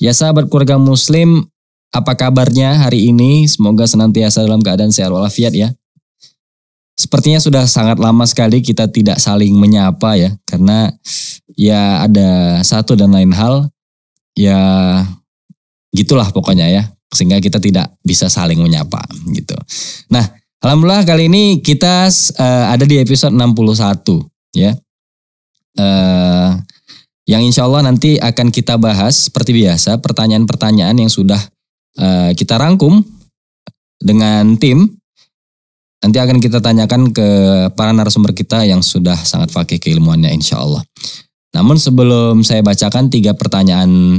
Ya sahabat keluarga muslim, apa kabarnya hari ini? Semoga senantiasa dalam keadaan sehat walafiat ya. Sepertinya sudah sangat lama sekali kita tidak saling menyapa ya, karena ya ada satu dan lain hal, ya gitulah pokoknya ya, sehingga kita tidak bisa saling menyapa gitu. Nah, alhamdulillah kali ini kita uh, ada di episode 61 ya. Uh, yang insya Allah nanti akan kita bahas seperti biasa pertanyaan-pertanyaan yang sudah uh, kita rangkum dengan tim. Nanti akan kita tanyakan ke para narasumber kita yang sudah sangat fakih keilmuannya insya Allah. Namun sebelum saya bacakan tiga pertanyaan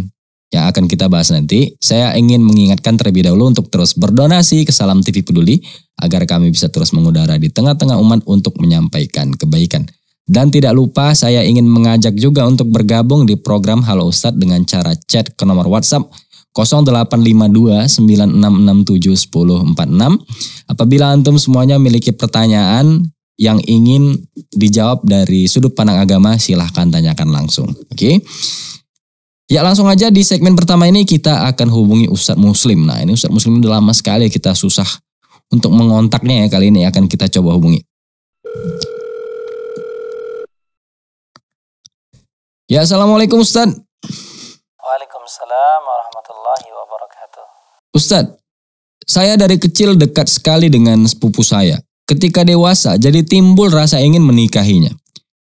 yang akan kita bahas nanti, saya ingin mengingatkan terlebih dahulu untuk terus berdonasi ke Salam TV Peduli agar kami bisa terus mengudara di tengah-tengah umat untuk menyampaikan kebaikan. Dan tidak lupa saya ingin mengajak juga untuk bergabung di program Halo Ustadz dengan cara chat ke nomor WhatsApp 085296671046. Apabila antum semuanya memiliki pertanyaan yang ingin dijawab dari sudut pandang agama silahkan tanyakan langsung. Oke. Okay? Ya langsung aja di segmen pertama ini kita akan hubungi Ustadz Muslim. Nah ini Ustadz Muslim udah lama sekali kita susah untuk mengontaknya ya kali ini akan kita coba hubungi. Ya, Assalamualaikum Ustaz. Waalaikumsalam warahmatullahi wabarakatuh. Ustaz, saya dari kecil dekat sekali dengan sepupu saya. Ketika dewasa, jadi timbul rasa ingin menikahinya.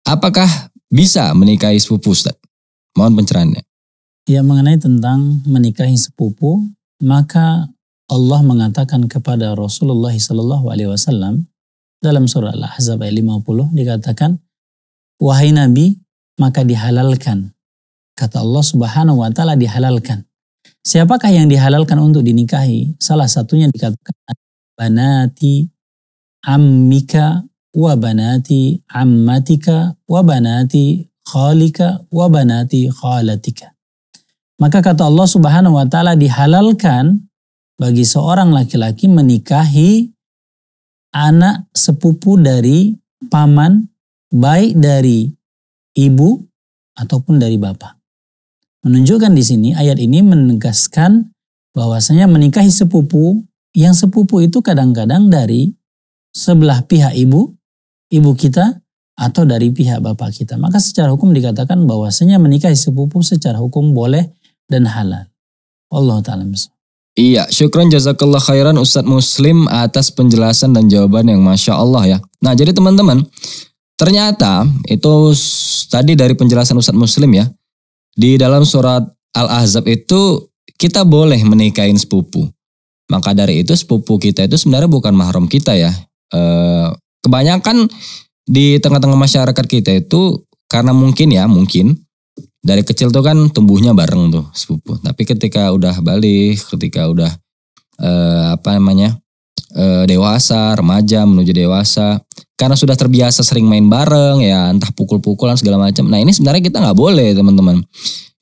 Apakah bisa menikahi sepupu Ustaz? Mohon pencerahannya. Ya, mengenai tentang menikahi sepupu, maka Allah mengatakan kepada Rasulullah SAW dalam surah Al-Ahzab ayat 50 dikatakan, Wahai Nabi, maka dihalalkan. Kata Allah Subhanahu wa taala dihalalkan. Siapakah yang dihalalkan untuk dinikahi? Salah satunya dikatakan banati ammika wa banati ammatika wa banati khalika wa banati khalatika. Maka kata Allah Subhanahu wa taala dihalalkan bagi seorang laki-laki menikahi anak sepupu dari paman baik dari ibu ataupun dari bapak. Menunjukkan di sini ayat ini menegaskan bahwasanya menikahi sepupu yang sepupu itu kadang-kadang dari sebelah pihak ibu, ibu kita atau dari pihak bapak kita. Maka secara hukum dikatakan bahwasanya menikahi sepupu secara hukum boleh dan halal. Allah taala Iya, syukran jazakallah khairan Ustadz Muslim atas penjelasan dan jawaban yang Masya Allah ya. Nah jadi teman-teman, Ternyata itu tadi dari penjelasan Ustadz Muslim ya, di dalam surat Al-Ahzab itu kita boleh menikahin sepupu. Maka dari itu sepupu kita itu sebenarnya bukan mahram kita ya. E, kebanyakan di tengah-tengah masyarakat kita itu karena mungkin ya mungkin dari kecil tuh kan tumbuhnya bareng tuh sepupu. Tapi ketika udah balik, ketika udah e, apa namanya Eh, dewasa, remaja menuju dewasa. Karena sudah terbiasa sering main bareng ya, entah pukul-pukulan segala macam. Nah ini sebenarnya kita nggak boleh teman-teman.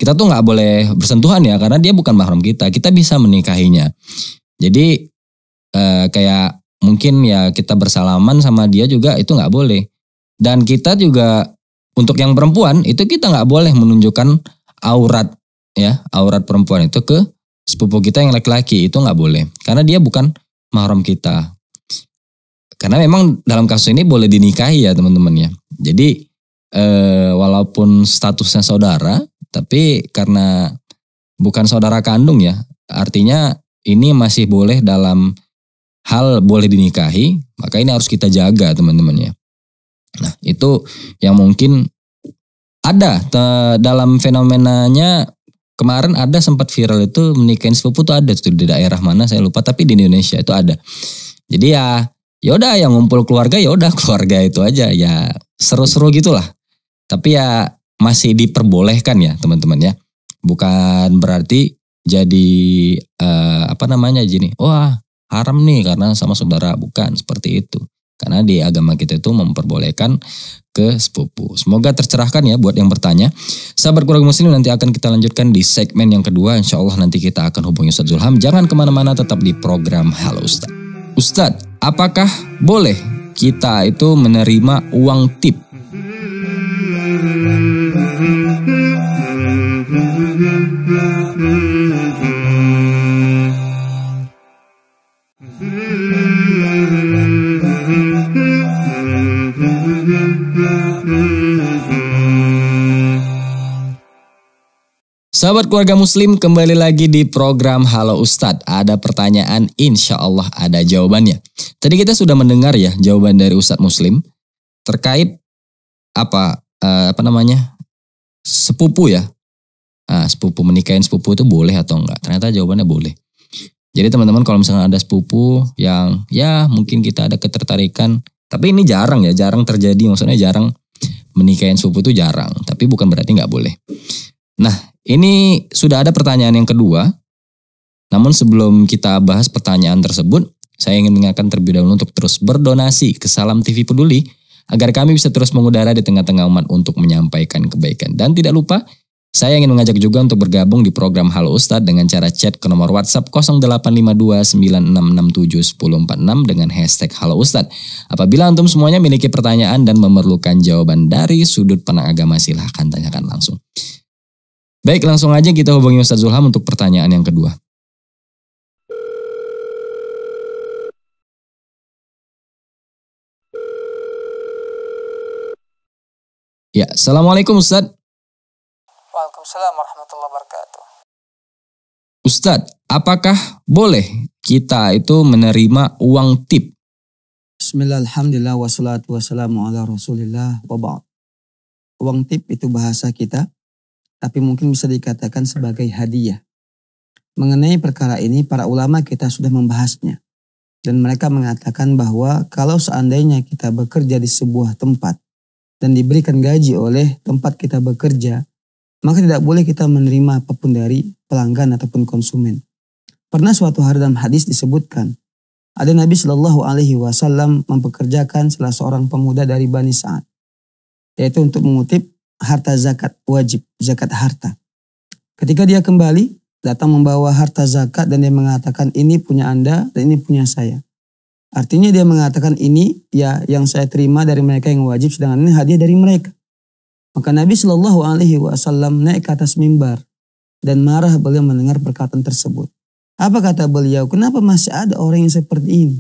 Kita tuh nggak boleh bersentuhan ya, karena dia bukan mahram kita. Kita bisa menikahinya. Jadi e, kayak mungkin ya kita bersalaman sama dia juga itu nggak boleh. Dan kita juga untuk yang perempuan itu kita nggak boleh menunjukkan aurat ya aurat perempuan itu ke sepupu kita yang laki-laki itu nggak boleh karena dia bukan mahram kita. Karena memang dalam kasus ini boleh dinikahi ya teman-teman ya. Jadi eh, walaupun statusnya saudara, tapi karena bukan saudara kandung ya, artinya ini masih boleh dalam hal boleh dinikahi, maka ini harus kita jaga teman-teman ya. Nah itu yang mungkin ada dalam fenomenanya kemarin ada sempat viral itu menikahin sepupu tuh ada tuh di daerah mana saya lupa tapi di Indonesia itu ada jadi ya yaudah yang ngumpul keluarga yaudah keluarga itu aja ya seru-seru gitulah tapi ya masih diperbolehkan ya teman-teman ya bukan berarti jadi eh, apa namanya jadi wah haram nih karena sama saudara bukan seperti itu karena di agama kita itu memperbolehkan ke sepupu. Semoga tercerahkan ya buat yang bertanya. Sahabat kurang muslim nanti akan kita lanjutkan di segmen yang kedua. Insya Allah nanti kita akan hubungi Ustadz Zulham. Jangan kemana-mana tetap di program Halo Ustadz. Ustadz, apakah boleh kita itu menerima uang tip? Mm-hmm. Sahabat keluarga muslim kembali lagi di program Halo Ustadz. Ada pertanyaan insya Allah ada jawabannya. Tadi kita sudah mendengar ya jawaban dari Ustadz Muslim terkait apa eh, apa namanya sepupu ya. Nah, sepupu menikahin sepupu itu boleh atau enggak? Ternyata jawabannya boleh. Jadi teman-teman kalau misalnya ada sepupu yang ya mungkin kita ada ketertarikan. Tapi ini jarang ya, jarang terjadi. Maksudnya jarang menikahin sepupu itu jarang. Tapi bukan berarti nggak boleh. Nah ini sudah ada pertanyaan yang kedua. Namun sebelum kita bahas pertanyaan tersebut, saya ingin mengingatkan terlebih dahulu untuk terus berdonasi ke Salam TV Peduli agar kami bisa terus mengudara di tengah-tengah umat untuk menyampaikan kebaikan. Dan tidak lupa, saya ingin mengajak juga untuk bergabung di program Halo Ustad dengan cara chat ke nomor WhatsApp 085296671046 dengan hashtag Halo Ustad. Apabila antum semuanya memiliki pertanyaan dan memerlukan jawaban dari sudut penang agama, silahkan tanyakan langsung. Baik, langsung aja kita hubungi Ustaz Zulham untuk pertanyaan yang kedua. Ya, Assalamualaikum Ustaz. Waalaikumsalam warahmatullahi wabarakatuh. Ustaz, apakah boleh kita itu menerima uang tip? Bismillahirrahmanirrahim. Wassalatu wassalamu ala rasulillah Uang tip itu bahasa kita tapi mungkin bisa dikatakan sebagai hadiah. Mengenai perkara ini, para ulama kita sudah membahasnya. Dan mereka mengatakan bahwa kalau seandainya kita bekerja di sebuah tempat dan diberikan gaji oleh tempat kita bekerja, maka tidak boleh kita menerima apapun dari pelanggan ataupun konsumen. Pernah suatu hari dalam hadis disebutkan, ada Nabi Shallallahu Alaihi Wasallam mempekerjakan salah seorang pemuda dari Bani Sa'ad, yaitu untuk mengutip harta zakat wajib, zakat harta. Ketika dia kembali, datang membawa harta zakat dan dia mengatakan ini punya Anda dan ini punya saya. Artinya dia mengatakan ini ya yang saya terima dari mereka yang wajib sedangkan ini hadiah dari mereka. Maka Nabi Shallallahu Alaihi Wasallam naik ke atas mimbar dan marah beliau mendengar perkataan tersebut. Apa kata beliau? Kenapa masih ada orang yang seperti ini?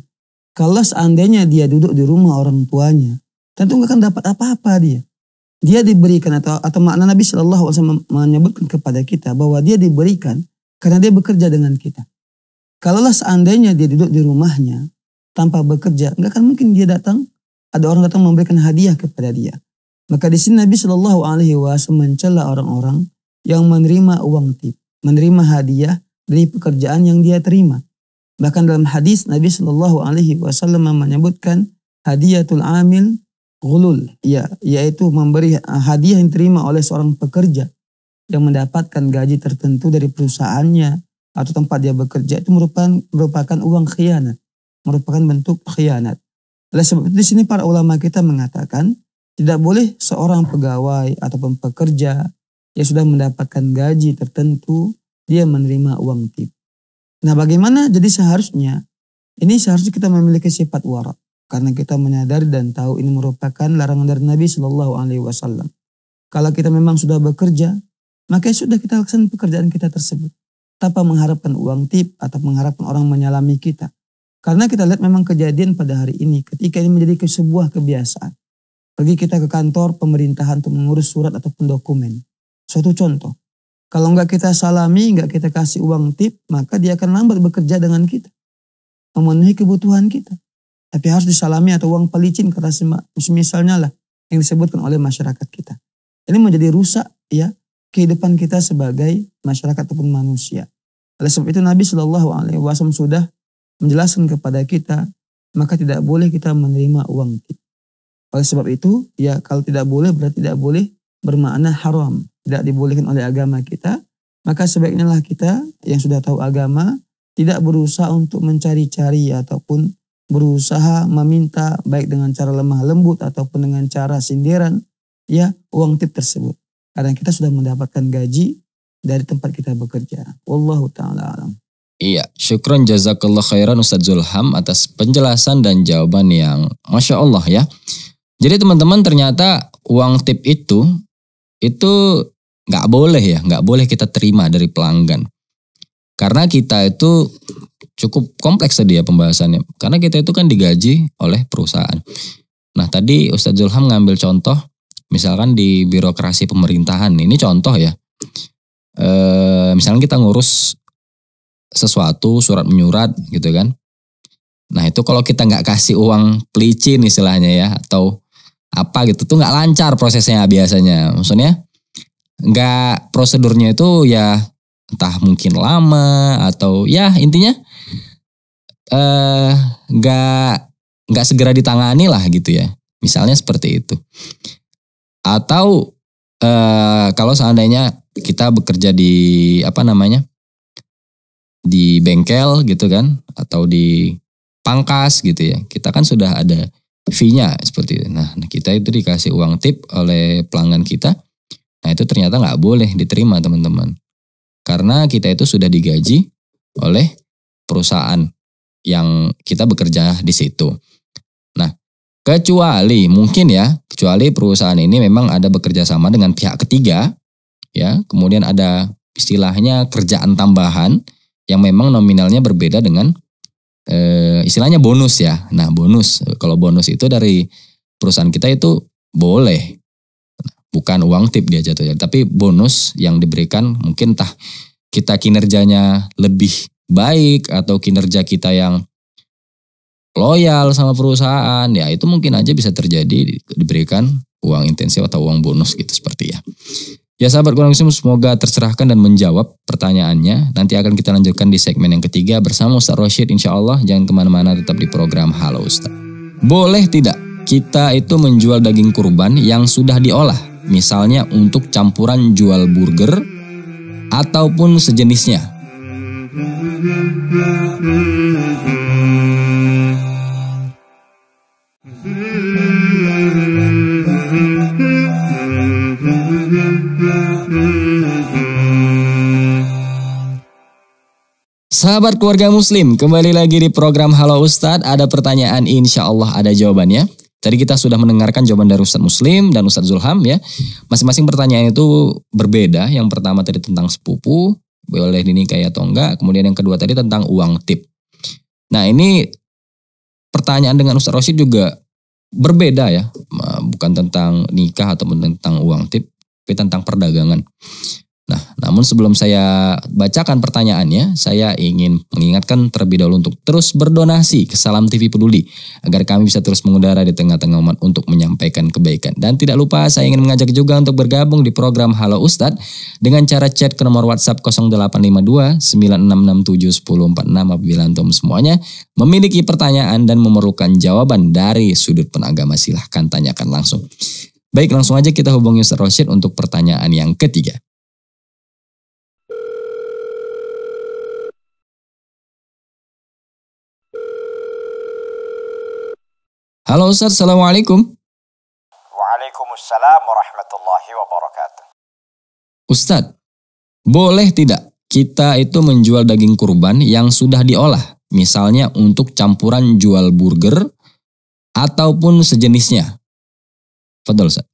Kalau seandainya dia duduk di rumah orang tuanya, tentu nggak akan dapat apa-apa dia dia diberikan atau atau makna Nabi Shallallahu Alaihi Wasallam menyebutkan kepada kita bahwa dia diberikan karena dia bekerja dengan kita. Kalaulah seandainya dia duduk di rumahnya tanpa bekerja, nggak akan mungkin dia datang ada orang datang memberikan hadiah kepada dia. Maka di sini Nabi Shallallahu Alaihi Wasallam mencela orang-orang yang menerima uang tip, menerima hadiah dari pekerjaan yang dia terima. Bahkan dalam hadis Nabi Shallallahu Alaihi Wasallam menyebutkan tul amil Gulul, ya, yaitu memberi eh, hadiah yang terima oleh seorang pekerja yang mendapatkan gaji tertentu dari perusahaannya atau tempat dia bekerja itu merupakan merupakan uang khianat, merupakan bentuk khianat. Oleh sebab itu di sini para ulama kita mengatakan tidak boleh seorang pegawai ataupun pekerja yang sudah mendapatkan gaji tertentu dia menerima uang tip. Nah, bagaimana jadi seharusnya ini seharusnya kita memiliki sifat warak karena kita menyadari dan tahu ini merupakan larangan dari Nabi Shallallahu Alaihi Wasallam. Kalau kita memang sudah bekerja, maka sudah kita laksanakan pekerjaan kita tersebut tanpa mengharapkan uang tip atau mengharapkan orang menyalami kita. Karena kita lihat memang kejadian pada hari ini ketika ini menjadi sebuah kebiasaan. Pergi kita ke kantor pemerintahan untuk mengurus surat ataupun dokumen. Suatu contoh. Kalau nggak kita salami, nggak kita kasih uang tip, maka dia akan lambat bekerja dengan kita. Memenuhi kebutuhan kita. Tapi harus disalami atau uang pelicin kata misalnya lah yang disebutkan oleh masyarakat kita. Ini menjadi rusak ya kehidupan kita sebagai masyarakat ataupun manusia. Oleh sebab itu Nabi Shallallahu Alaihi Wasallam sudah menjelaskan kepada kita maka tidak boleh kita menerima uang tip. Oleh sebab itu ya kalau tidak boleh berarti tidak boleh bermakna haram tidak dibolehkan oleh agama kita maka sebaiknya lah kita yang sudah tahu agama tidak berusaha untuk mencari-cari ataupun berusaha meminta baik dengan cara lemah lembut ataupun dengan cara sindiran ya uang tip tersebut. Karena kita sudah mendapatkan gaji dari tempat kita bekerja. Wallahu taala alam. Iya, syukron jazakallah khairan Ustaz Zulham atas penjelasan dan jawaban yang Masya Allah ya. Jadi teman-teman ternyata uang tip itu, itu nggak boleh ya, nggak boleh kita terima dari pelanggan. Karena kita itu cukup kompleks tadi ya pembahasannya. Karena kita itu kan digaji oleh perusahaan. Nah tadi Ustadz Zulham ngambil contoh, misalkan di birokrasi pemerintahan, ini contoh ya. E, misalkan kita ngurus sesuatu, surat menyurat gitu kan. Nah itu kalau kita nggak kasih uang pelicin istilahnya ya, atau apa gitu tuh nggak lancar prosesnya biasanya. Maksudnya nggak prosedurnya itu ya entah mungkin lama atau ya intinya eh nggak nggak segera ditangani lah gitu ya. Misalnya seperti itu. Atau eh, kalau seandainya kita bekerja di apa namanya di bengkel gitu kan atau di pangkas gitu ya. Kita kan sudah ada fee-nya seperti itu. Nah, kita itu dikasih uang tip oleh pelanggan kita. Nah, itu ternyata nggak boleh diterima, teman-teman. Karena kita itu sudah digaji oleh perusahaan yang kita bekerja di situ. Nah, kecuali mungkin ya, kecuali perusahaan ini memang ada bekerja sama dengan pihak ketiga, ya, kemudian ada istilahnya kerjaan tambahan yang memang nominalnya berbeda dengan eh, istilahnya bonus ya. Nah, bonus kalau bonus itu dari perusahaan kita itu boleh bukan uang tip dia jatuhnya, tapi bonus yang diberikan mungkin tah kita kinerjanya lebih baik atau kinerja kita yang loyal sama perusahaan ya itu mungkin aja bisa terjadi diberikan uang intensif atau uang bonus gitu seperti ya. Ya sahabat kurang muslim semoga tercerahkan dan menjawab pertanyaannya. Nanti akan kita lanjutkan di segmen yang ketiga bersama Ustaz Roshid insya Allah. Jangan kemana-mana tetap di program Halo Ustaz. Boleh tidak kita itu menjual daging kurban yang sudah diolah? Misalnya untuk campuran jual burger ataupun sejenisnya Sahabat keluarga muslim, kembali lagi di program Halo Ustadz. Ada pertanyaan insya Allah ada jawabannya. Tadi kita sudah mendengarkan jawaban dari Ustadz Muslim dan Ustadz Zulham ya. Masing-masing pertanyaan itu berbeda. Yang pertama tadi tentang sepupu, boleh dinikahi atau enggak. Kemudian yang kedua tadi tentang uang tip. Nah ini pertanyaan dengan Ustaz Rosid juga berbeda ya. Bukan tentang nikah ataupun tentang uang tip, tapi tentang perdagangan. Nah, namun sebelum saya bacakan pertanyaannya, saya ingin mengingatkan terlebih dahulu untuk terus berdonasi ke Salam TV Peduli agar kami bisa terus mengudara di tengah-tengah umat untuk menyampaikan kebaikan. Dan tidak lupa saya ingin mengajak juga untuk bergabung di program Halo Ustad dengan cara chat ke nomor WhatsApp 0852 9667 1046 apabila antum semuanya memiliki pertanyaan dan memerlukan jawaban dari sudut penagama silahkan tanyakan langsung. Baik langsung aja kita hubungi Ustaz Rashid untuk pertanyaan yang ketiga. Halo Ustaz, Assalamualaikum. Waalaikumsalam warahmatullahi wabarakatuh. Ustaz, boleh tidak kita itu menjual daging kurban yang sudah diolah? Misalnya untuk campuran jual burger ataupun sejenisnya. Fadol Ustaz.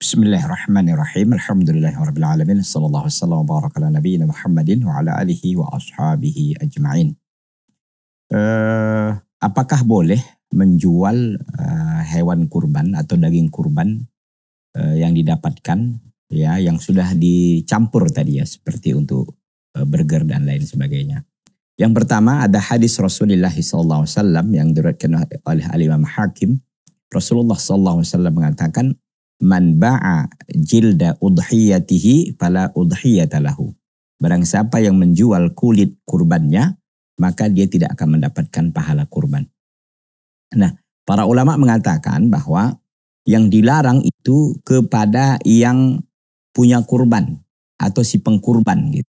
Bismillahirrahmanirrahim. Alhamdulillahirrahmanirrahim. Sallallahu wasallam wa baraka Muhammadin wa ala alihi wa ashabihi ajma'in. Uh, apakah boleh menjual uh, hewan kurban atau daging kurban uh, yang didapatkan ya yang sudah dicampur tadi ya seperti untuk uh, burger dan lain sebagainya. Yang pertama ada hadis Rasulullah SAW yang diriwayatkan oleh Al Imam Hakim. Rasulullah SAW mengatakan, "Man ba'a jilda udhiyatihi fala udhiyata lahu." Barang siapa yang menjual kulit kurbannya, maka dia tidak akan mendapatkan pahala kurban. Nah, para ulama mengatakan bahwa yang dilarang itu kepada yang punya kurban atau si pengkurban gitu.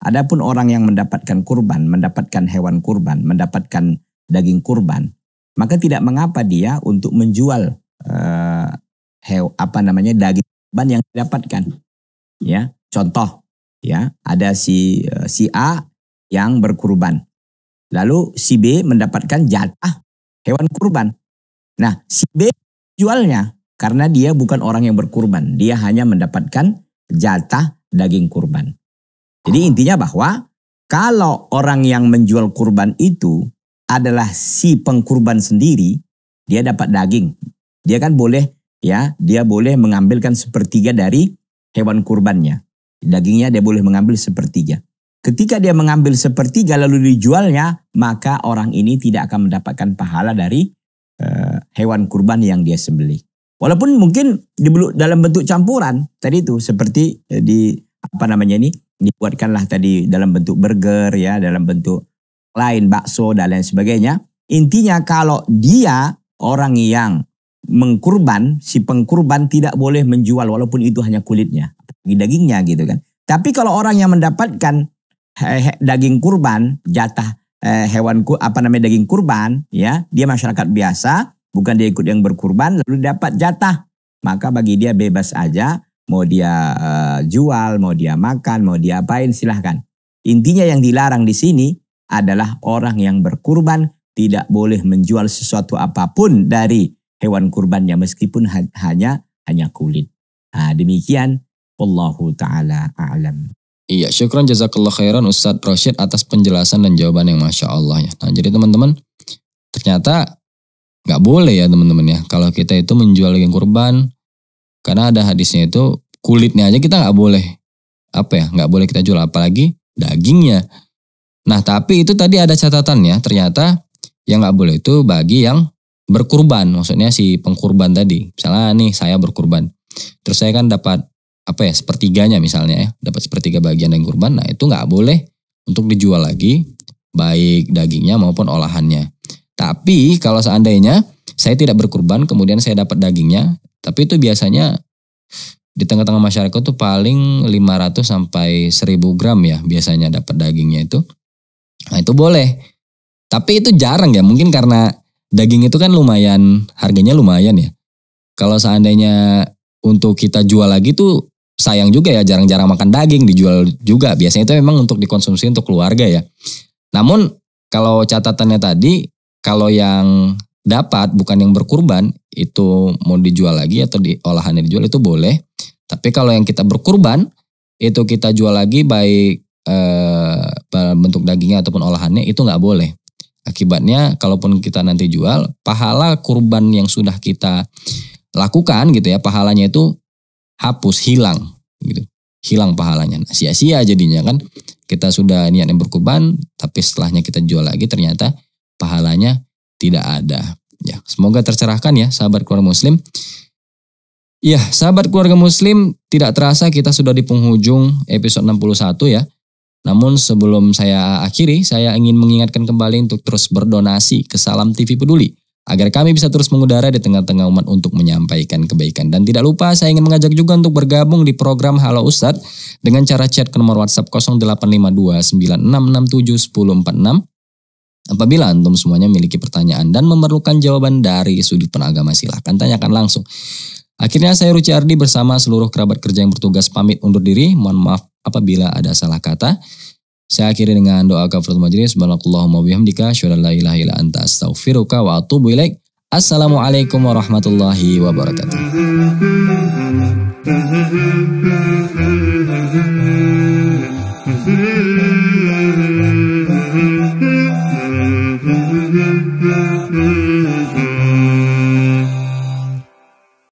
Adapun orang yang mendapatkan kurban, mendapatkan hewan kurban, mendapatkan daging kurban, maka tidak mengapa dia untuk menjual eh, hew, apa namanya daging kurban yang didapatkan. Ya, contoh ya, ada si eh, si A yang berkurban. Lalu si B mendapatkan jatah hewan kurban. Nah, si B jualnya karena dia bukan orang yang berkurban, dia hanya mendapatkan jatah daging kurban. Jadi oh. intinya bahwa kalau orang yang menjual kurban itu adalah si pengkurban sendiri, dia dapat daging. Dia kan boleh ya, dia boleh mengambilkan sepertiga dari hewan kurbannya. Dagingnya dia boleh mengambil sepertiga. Ketika dia mengambil sepertiga lalu dijualnya, maka orang ini tidak akan mendapatkan pahala dari uh, hewan kurban yang dia sembelih. Walaupun mungkin dalam bentuk campuran tadi itu seperti eh, di apa namanya ini dibuatkanlah tadi dalam bentuk burger ya, dalam bentuk lain bakso dan lain sebagainya. Intinya kalau dia orang yang mengkurban, si pengkurban tidak boleh menjual walaupun itu hanya kulitnya, dagingnya gitu kan. Tapi kalau orang yang mendapatkan daging kurban, jatah eh, hewan apa namanya daging kurban ya, dia masyarakat biasa, bukan dia ikut yang berkurban lalu dapat jatah. Maka bagi dia bebas aja mau dia uh, jual, mau dia makan, mau dia apain silahkan. Intinya yang dilarang di sini adalah orang yang berkurban tidak boleh menjual sesuatu apapun dari hewan kurbannya meskipun hanya hanya kulit. Nah, demikian Allahu taala alam. Iya, syukron jazakallah khairan Ustadz Rashid atas penjelasan dan jawaban yang Masya Allah ya. Nah, jadi teman-teman, ternyata nggak boleh ya teman-teman ya. Kalau kita itu menjual daging kurban, karena ada hadisnya itu kulitnya aja kita nggak boleh. Apa ya, nggak boleh kita jual apalagi dagingnya. Nah, tapi itu tadi ada catatan ya, ternyata yang nggak boleh itu bagi yang berkurban, maksudnya si pengkurban tadi. Misalnya nih saya berkurban, terus saya kan dapat apa ya sepertiganya misalnya ya dapat sepertiga bagian daging kurban nah itu nggak boleh untuk dijual lagi baik dagingnya maupun olahannya tapi kalau seandainya saya tidak berkurban kemudian saya dapat dagingnya tapi itu biasanya di tengah-tengah masyarakat tuh paling 500 sampai 1000 gram ya biasanya dapat dagingnya itu nah itu boleh tapi itu jarang ya mungkin karena daging itu kan lumayan harganya lumayan ya kalau seandainya untuk kita jual lagi tuh sayang juga ya jarang-jarang makan daging dijual juga. Biasanya itu memang untuk dikonsumsi untuk keluarga ya. Namun kalau catatannya tadi kalau yang dapat bukan yang berkurban itu mau dijual lagi atau diolahannya dijual itu boleh. Tapi kalau yang kita berkurban itu kita jual lagi baik eh, bentuk dagingnya ataupun olahannya itu nggak boleh. Akibatnya kalaupun kita nanti jual pahala kurban yang sudah kita lakukan gitu ya pahalanya itu hapus hilang gitu hilang pahalanya nah, sia-sia jadinya kan kita sudah niatnya berkurban tapi setelahnya kita jual lagi ternyata pahalanya tidak ada ya semoga tercerahkan ya sahabat keluarga muslim ya sahabat keluarga muslim tidak terasa kita sudah di penghujung episode 61 ya namun sebelum saya akhiri, saya ingin mengingatkan kembali untuk terus berdonasi ke Salam TV Peduli agar kami bisa terus mengudara di tengah-tengah umat untuk menyampaikan kebaikan. Dan tidak lupa saya ingin mengajak juga untuk bergabung di program Halo Ustadz dengan cara chat ke nomor WhatsApp 085296671046. Apabila antum semuanya memiliki pertanyaan dan memerlukan jawaban dari sudut penagama silahkan tanyakan langsung. Akhirnya saya Ruci Ardi bersama seluruh kerabat kerja yang bertugas pamit undur diri. Mohon maaf apabila ada salah kata. Saya akhiri dengan doa kafarat majelis. Barakallahu bihamdika syada la ilaha illa anta astaghfiruka wa atubu ilaik. Assalamualaikum warahmatullahi wabarakatuh.